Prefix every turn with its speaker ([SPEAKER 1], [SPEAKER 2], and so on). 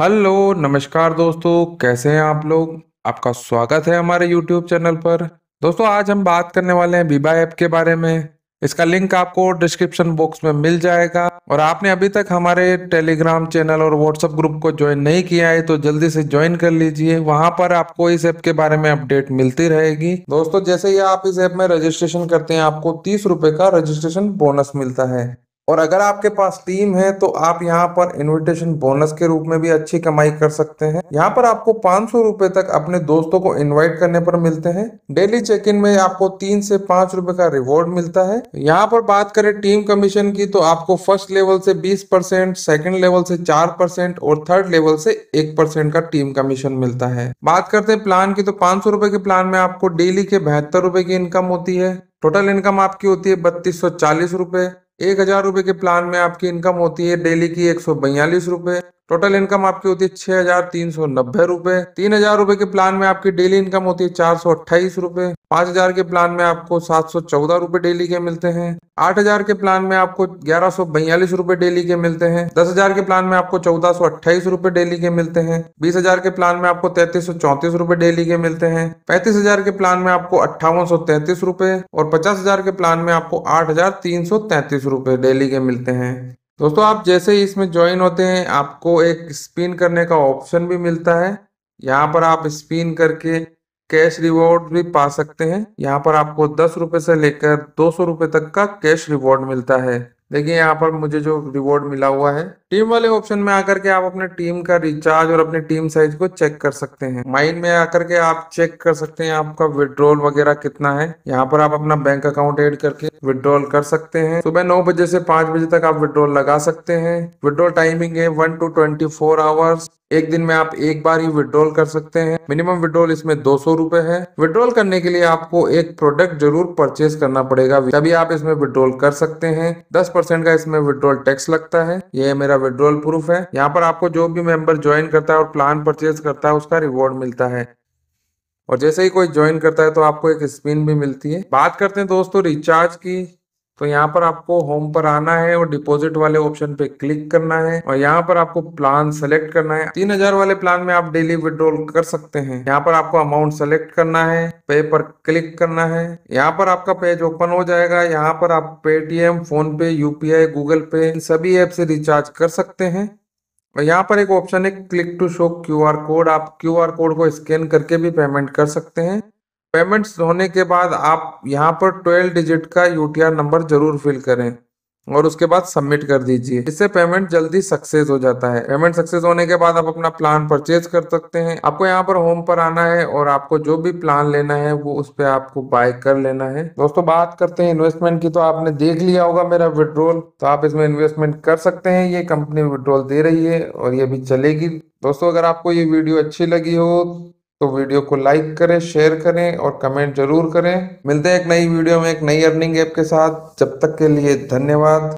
[SPEAKER 1] hello नमस्कार दोस्तों कैसे हैं आप लोग आपका स्वागत है हमारे यूट्यूब चैनल पर दोस्तों आज हम बात करने वाले हैं बीबा ऐप के बारे में इसका लिंक आपको डिस्क्रिप्शन बॉक्स में मिल जाएगा और आपने अभी तक हमारे टेलीग्राम चैनल और व्हाट्सएप ग्रुप को ज्वाइन नहीं किया है तो जल्दी से ज्वाइन कर लीजिए वहां पर आपको इस ऐप के बारे में अपडेट मिलती रहेगी दोस्तों जैसे ही आप इस ऐप में रजिस्ट्रेशन करते हैं आपको तीस रुपए का रजिस्ट्रेशन बोनस मिलता है और अगर आपके पास टीम है तो आप यहाँ पर इनविटेशन बोनस के रूप में भी अच्छी कमाई कर सकते हैं यहाँ पर आपको पांच सौ रुपए तक अपने दोस्तों को इनवाइट करने पर मिलते हैं डेली चेक इन में आपको तीन से पांच रुपए का रिवॉर्ड मिलता है यहाँ पर बात करें टीम कमीशन की तो आपको फर्स्ट लेवल से बीस परसेंट सेकेंड लेवल से चार परसेंट और थर्ड लेवल से एक परसेंट का टीम कमीशन मिलता है बात करते हैं प्लान की तो पांच सौ रूपये के प्लान में आपको डेली के बहत्तर रुपए की इनकम होती है टोटल इनकम आपकी होती है बत्तीस सौ चालीस रूपए एक हजार रुपए के प्लान में आपकी इनकम होती है डेली की एक सौ बयालीस रुपए टोटल इनकम आपकी होती है छह हजार तीन सौ नब्बे रुपए तीन हजार रुपए के प्लान में आपकी डेली इनकम होती है चार सौ अट्ठाईस रुपए पांच हजार के प्लान में आपको सात सौ चौदह रुपए डेली के मिलते हैं आठ हजार के प्लान में आपको ग्यारह सौ बयालीस रूपए डेली के मिलते हैं दस हजार के प्लान में आपको चौदह सौ अट्ठाईस रूपए डेली के मिलते हैं बीस हजार के प्लान में आपको तैतीस सौ चौतीस रूपए डेली के मिलते हैं पैंतीस हजार के प्लान में आपको अट्ठावन सौ तैतीस रूपए और पचास हजार के प्लान में आपको आठ हजार तीन सौ तैतीस रूपए डेली के मिलते हैं दोस्तों आप जैसे ही इसमें ज्वाइन होते हैं आपको एक स्पिन करने का ऑप्शन भी मिलता है यहाँ पर आप स्पिन करके कैश रिवॉर्ड भी पा सकते हैं यहाँ पर आपको दस रुपए से लेकर दो सौ रुपए तक का कैश रिवॉर्ड मिलता है देखिए यहाँ पर मुझे जो रिवॉर्ड मिला हुआ है टीम वाले ऑप्शन में आकर के आप अपने टीम का रिचार्ज और अपने टीम साइज को चेक कर सकते हैं माइंड में आकर के आप चेक कर सकते हैं आपका विड्रॉल वगैरह कितना है यहाँ पर आप अपना बैंक अकाउंट ऐड करके विड्रॉल कर सकते हैं सुबह नौ बजे से पांच बजे तक आप विड्रॉल लगा सकते हैं विड्रॉल टाइमिंग है one to twenty four hours एक दिन में आप एक बार ही विड्रॉल कर सकते हैं मिनिमम विड्रॉल इसमें दो सौ रूपए है विड्रॉल करने के लिए आपको एक प्रोडक्ट जरूर परचेज करना पड़ेगा तभी आप इसमें विड्रॉल कर सकते हैं दस परसेंट का इसमें विड्रॉल टैक्स लगता है ये मेरा विड्रॉल प्रूफ है यहाँ पर आपको जो भी मेंबर ज्वाइन करता है और प्लान परचेज करता है उसका रिवॉर्ड मिलता है और जैसे ही कोई ज्वाइन करता है तो आपको एक स्पिन भी मिलती है बात करते हैं दोस्तों रिचार्ज की तो यहाँ पर आपको होम पर आना है और डिपॉजिट वाले ऑप्शन पे क्लिक करना है और यहाँ पर आपको प्लान सेलेक्ट करना है तीन हजार वाले प्लान में आप डेली विड्रॉल कर सकते हैं यहाँ पर आपको अमाउंट सेलेक्ट करना है पे पर क्लिक करना है यहाँ पर आपका पेज ओपन हो जाएगा यहाँ पर आप Paytm PhonePe UPI Google Pay इन सभी ऐप से रिचार्ज कर सकते हैं और यहाँ पर एक ऑप्शन है click to show QR code आप क्यू कोड को स्कैन करके भी पेमेंट कर सकते हैं पेमेंट्स होने के बाद आप यहाँ पर ट्वेल्व डिजिट का यूटीआर नंबर जरूर फिल करें और उसके बाद सबमिट कर दीजिए इससे पेमेंट जल्दी सक्सेस हो जाता है पेमेंट सक्सेस होने के बाद आप अपना प्लान परचेज कर सकते हैं आपको यहाँ पर होम पर आना है और आपको जो भी प्लान लेना है वो उस पर आपको बाय कर लेना है दोस्तों बात करते हैं इन्वेस्टमेंट की तो आपने देख लिया होगा मेरा विड्रोल तो आप इसमें इन्वेस्टमेंट कर सकते हैं ये कंपनी विड्रोल दे रही है और ये भी चलेगी दोस्तों अगर आपको ये वीडियो अच्छी लगी हो तो वीडियो को लाइक करें शेयर करें और कमेंट जरूर करें मिलते हैं एक नई वीडियो में एक नई अर्निंग ऐप के साथ जब तक के लिए धन्यवाद